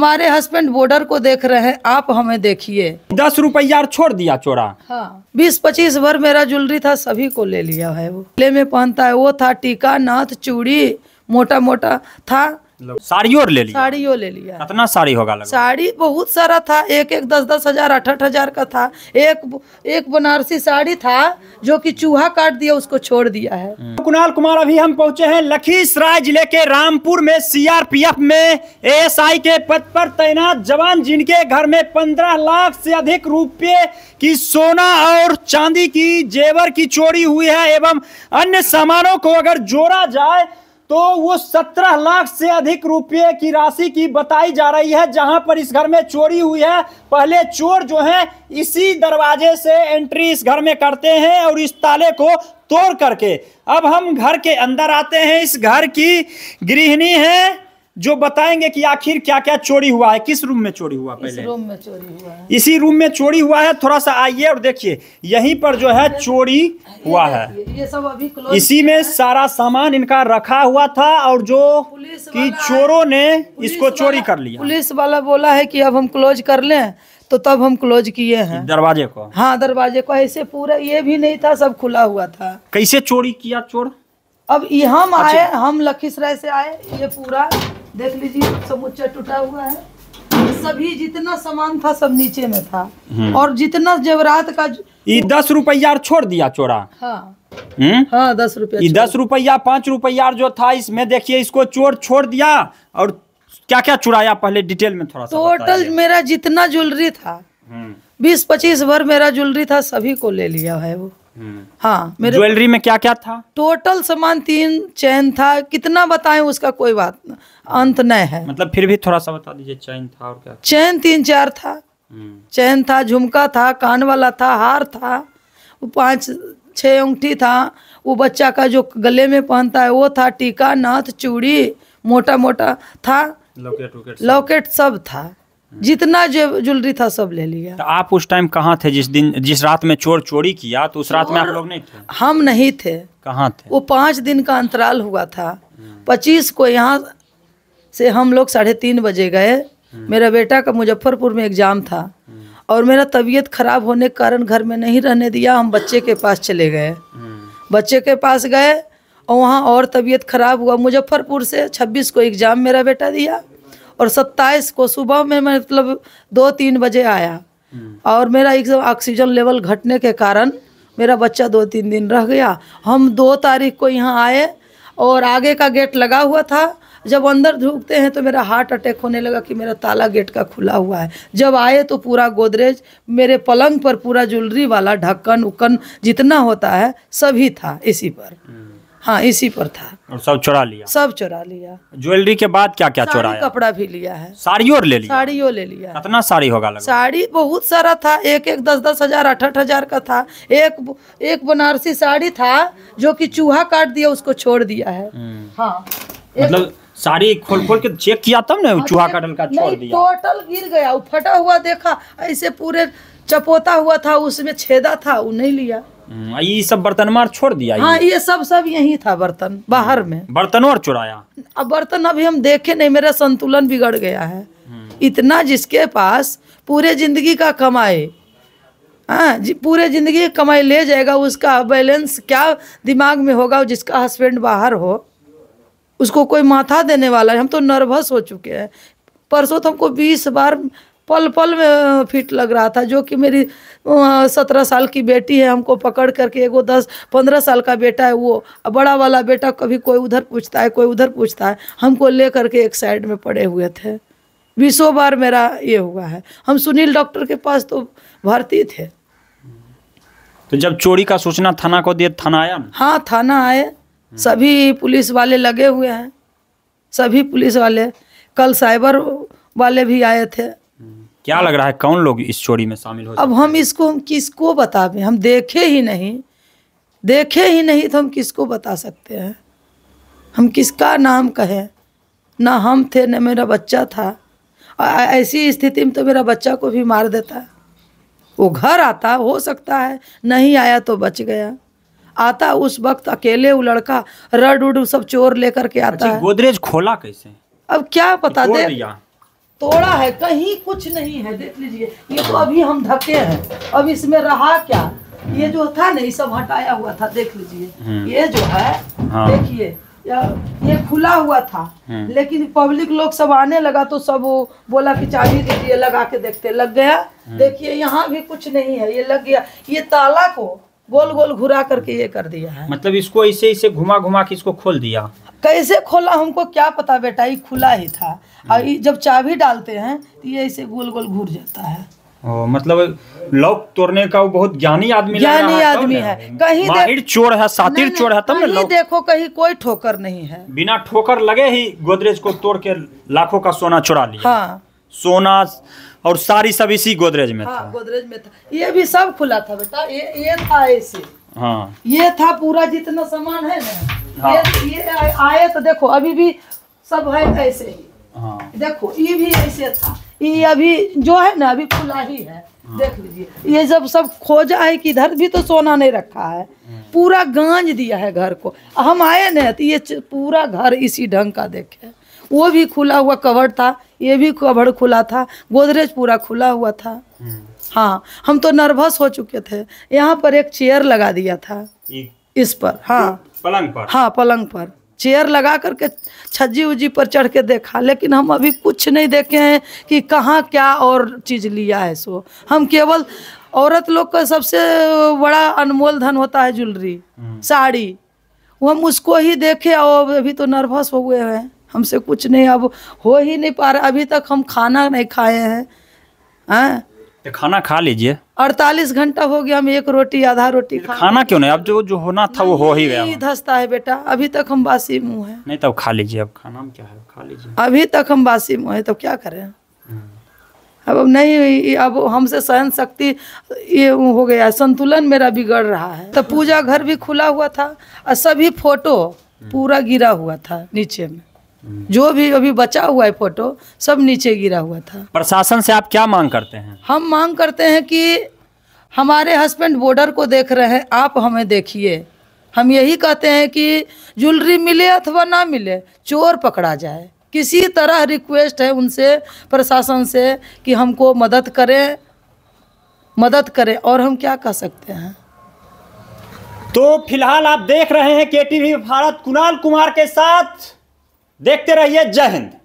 हमारे husband border को देख रहे हैं आप हमें देखिए दस रुपया छोड़ दिया चोरा हाँ बीस पच्चीस भर मेरा ज्वेलरी था सभी को ले लिया है वो ले में पहनता है वो था टीका नाथ चूड़ी मोटा मोटा था मतलब साड़ी और ले लिया साड़ी ले लिया कितना साड़ी होगा साड़ी बहुत सारा था एक एक दस दस हजार आठ आठ हजार का था एक एक बनारसी साड़ी था जो कि चूहा काट दिया उसको छोड़ दिया है हम्म। कुणाल कुमार अभी हम पहुंचे हैं लखीसराय जिले के रामपुर में सीआरपीएफ में एएसआई के पद पर तैनात जवान जिनके घर में पंद्रह लाख से अधिक रुपये की सोना और चांदी की जेवर की चोरी हुई है एवं अन्य सामानों को अगर जोड़ा जाए तो वो सत्रह लाख से अधिक रुपए की राशि की बताई जा रही है जहां पर इस घर में चोरी हुई है पहले चोर जो है इसी दरवाजे से एंट्री इस घर में करते हैं और इस ताले को तोड़ करके अब हम घर के अंदर आते हैं इस घर की गृहिणी है जो बताएंगे कि आखिर क्या क्या चोरी हुआ है किस रूम में चोरी हुआ पहले रूम में चोरी हुआ है इसी रूम में चोरी हुआ है थोड़ा सा आइए और देखिए यहीं पर जो है चोरी हुआ है ये सब अभी इसी में सारा सामान इनका रखा हुआ था और जो कि चोरों ने इसको चोरी कर लिया पुलिस वाला बोला है कि अब हम क्लोज कर ले तो तब हम क्लोज किए हैं दरवाजे को हाँ दरवाजे को ऐसे पूरा ये भी नहीं था सब खुला हुआ था कैसे चोरी किया चोर अब ये हम अच्छा। आए हम लखीसराय से आए ये पूरा देख लीजिए समुच्चय टूटा हुआ है सभी जितना सामान था सब नीचे में था हम्म। और जितना जेवरात का ये दस रुपया छोड़ दिया चोरा हाँ हम्म? हाँ दस रुपया दस रुपया पांच रुपया जो था इसमें देखिए इसको चोर छोड़ दिया और क्या क्या चुराया पहले डिटेल में थोड़ा टोटल मेरा जितना ज्वेलरी था हम्म। बीस पच्चीस भर मेरा ज्वेलरी था सभी को ले लिया है वो हम्म। हाँ मेरे ज्वेलरी में क्या क्या था टोटल सामान तीन चैन था कितना बताएं उसका कोई बात अंत नहीं है मतलब फिर भी थोड़ा सा बता दीजिए चैन था और क्या चैन तीन चार था हम्म। चैन था झुमका था कान वाला था हार था वो पांच छः अंगठी था वो बच्चा का जो गले में पहनता है वो था टीका नाथ चूड़ी मोटा मोटा था लॉकेट लॉकेट सब था जितना ज्वेलरी था सब ले लिया तो आप उस टाइम कहाँ थे जिस दिन जिस रात में चोर चोरी किया तो उस रात में आप लोग नहीं थे हम नहीं थे कहाँ थे वो पाँच दिन का अंतराल हुआ था पच्चीस को यहाँ से हम लोग साढ़े तीन बजे गए मेरा बेटा का मुजफ्फरपुर में एग्जाम था और मेरा तबीयत खराब होने के कारण घर में नहीं रहने दिया हम बच्चे के पास चले गए बच्चे के पास गए और वहाँ और तबीयत खराब हुआ मुजफ्फरपुर से 26 को एग्ज़ाम मेरा बेटा दिया और सत्ताईस को सुबह में मैं मतलब दो तीन बजे आया और मेरा एकदम ऑक्सीजन लेवल घटने के कारण मेरा बच्चा दो तीन दिन रह गया हम दो तारीख को यहाँ आए और आगे का गेट लगा हुआ था जब अंदर झुकते हैं तो मेरा हार्ट अटैक होने लगा कि मेरा ताला गेट का खुला हुआ है जब आए तो पूरा गोदरेज मेरे पलंग पर पूरा ज्वेलरी वाला ढक्कन उक्कन जितना होता है सभी था इसी पर हाँ इसी पर था और सब चुरा लिया सब चुरा लिया ज्वेलरी के बाद क्या क्या चुरा कपड़ा भी लिया है साड़ी और ले लिया साड़ी और ले लिया कितना साड़ी होगा लगा? साड़ी बहुत सारा था एक एक दस दस हजार अठहठ हजार का था एक एक बनारसी साड़ी था जो कि चूहा काट दिया उसको छोड़ दिया है हम्म। हाँ मतलब साड़ी खोल खोल के चेक किया तब ना हाँ, चूहा काटन का छोड़ दिया टोटल गिर गया वो फटा हुआ देखा ऐसे पूरे चपोता हुआ था उसमें छेदा था वो नहीं लिया ये हम्म, सब बर्तन मार छोड़ दिया हाँ ये सब सब यही था बर्तन बाहर में बर्तन और चुराया अब बर्तन अभी हम देखे नहीं मेरा संतुलन बिगड़ गया है हम्म। इतना जिसके पास पूरे जिंदगी का कमाए हाँ जी पूरे जिंदगी कमाई ले जाएगा उसका बैलेंस क्या दिमाग में होगा जिसका हस्बैंड बाहर हो उसको कोई माथा देने वाला है हम तो नर्वस हो चुके हैं परसों तो हमको बीस बार पल पल में फिट लग रहा था जो कि मेरी सत्रह साल की बेटी है हमको पकड़ करके एगो दस पंद्रह साल का बेटा है वो बड़ा वाला बेटा कभी कोई उधर पूछता है कोई उधर पूछता है हमको ले करके एक साइड में पड़े हुए थे बीसों बार मेरा ये हुआ है हम सुनील डॉक्टर के पास तो भर्ती थे तो जब चोरी का सूचना थाना को दिए थाना आया हाँ थाना आए सभी पुलिस वाले लगे हुए हैं सभी पुलिस वाले कल साइबर वाले भी आए थे क्या लग रहा है कौन लोग इस चोरी में शामिल हो अब हम इसको हम किसको बतावें हम देखे ही नहीं देखे ही नहीं तो हम किसको बता सकते हैं हम किसका नाम कहें ना हम थे ना मेरा बच्चा था ऐसी स्थिति में तो मेरा बच्चा को भी मार देता वो घर आता हो सकता है नहीं आया तो बच गया आता उस वक्त अकेले वो लड़का रड उड सब चोर लेकर के आता अच्छा, है गोदरेज खोला कैसे अब क्या पता दे तोड़ा है कहीं कुछ नहीं है देख लीजिए ये तो अभी हम धके हैं अब इसमें रहा क्या ये जो था ना ये सब हटाया हुआ था देख लीजिए हम्म। ये जो है हाँ। देखिए ये खुला हुआ था हम्म। लेकिन पब्लिक लोग सब आने लगा तो सब बोला कि चाबी दीजिए लगा के देखते लग गया हम्म। देखिए यहाँ भी कुछ नहीं है ये लग गया ये ताला को गोल गोल घुरा करके ये कर दिया है मतलब इसको इसे इसे घुमा घुमा के इसको खोल दिया कैसे खोला हमको क्या पता बेटा ये खुला ही था हाँ। और जब चाबी डालते हैं तो ये ऐसे गोल गोल घूर जाता है ओ, मतलब लॉक तोड़ने का वो बहुत ज्ञानी आदमी ज्ञानी आदमी है कहीं माहिर चोर है सातिर चोर है तब ना देखो कहीं कोई ठोकर नहीं है बिना ठोकर लगे ही गोदरेज को तोड़ के लाखों का सोना चुरा लिया हाँ सोना और सारी सब इसी गोदरेज में हाँ, था गोदरेज में था ये भी सब खुला था बेटा ये ये था ऐसे हाँ ये था पूरा जितना सामान है ना हाँ। ये, ये आए तो देखो अभी भी सब है ऐसे ही हाँ। देखो ये भी ऐसे था ये अभी जो है ना अभी खुला ही है हाँ। देख लीजिए ये जब सब खोजा है कि इधर भी तो सोना नहीं रखा है हम्म। पूरा गांज दिया है घर को हम आए ना तो ये पूरा घर इसी ढंग का देखे वो भी खुला हुआ कवर था ये भी कवर खुला था गोदरेज पूरा खुला हुआ था हम्म। हाँ हम तो नर्वस हो चुके थे यहाँ पर एक चेयर लगा दिया था इस पर हाँ पलंग पर हाँ पलंग पर चेयर लगा करके छज्जी उज्जी पर चढ़ के देखा लेकिन हम अभी कुछ नहीं देखे हैं कि कहाँ क्या और चीज़ लिया है सो हम केवल औरत लोग का सबसे बड़ा अनमोल धन होता है ज्वेलरी हम्म। साड़ी वो हम उसको ही देखे और अभी तो नर्वस हो गए हैं हमसे कुछ नहीं अब हो ही नहीं पा रहा अभी तक हम खाना नहीं खाए हैं हैं तो खाना खा लीजिए अड़तालीस घंटा हो गया हम एक रोटी आधा रोटी खा खाना क्यों नहीं अब जो जो होना था वो हो ही गया धसता है बेटा अभी तक हम बासी मुँह है नहीं तब तो खा लीजिए अब खाना क्या है खा लीजिए अभी तक हम बासी मुँह है तो क्या करें हम्म। अब नहीं अब हमसे सहन शक्ति ये हो गया संतुलन मेरा बिगड़ रहा है तो पूजा घर भी खुला हुआ था और सभी फोटो हम्म। पूरा गिरा हुआ था नीचे में जो भी अभी बचा हुआ है फोटो सब नीचे गिरा हुआ था प्रशासन से आप क्या मांग करते हैं हम मांग करते हैं कि हमारे हस्बैंड बॉर्डर को देख रहे हैं आप हमें देखिए हम यही कहते हैं कि ज्वेलरी मिले अथवा ना मिले चोर पकड़ा जाए किसी तरह रिक्वेस्ट है उनसे प्रशासन से कि हमको मदद करें मदद करें और हम क्या कह सकते हैं तो फिलहाल आप देख रहे हैं के टी भारत कुणाल कुमार के साथ देखते रहिए जय हिंद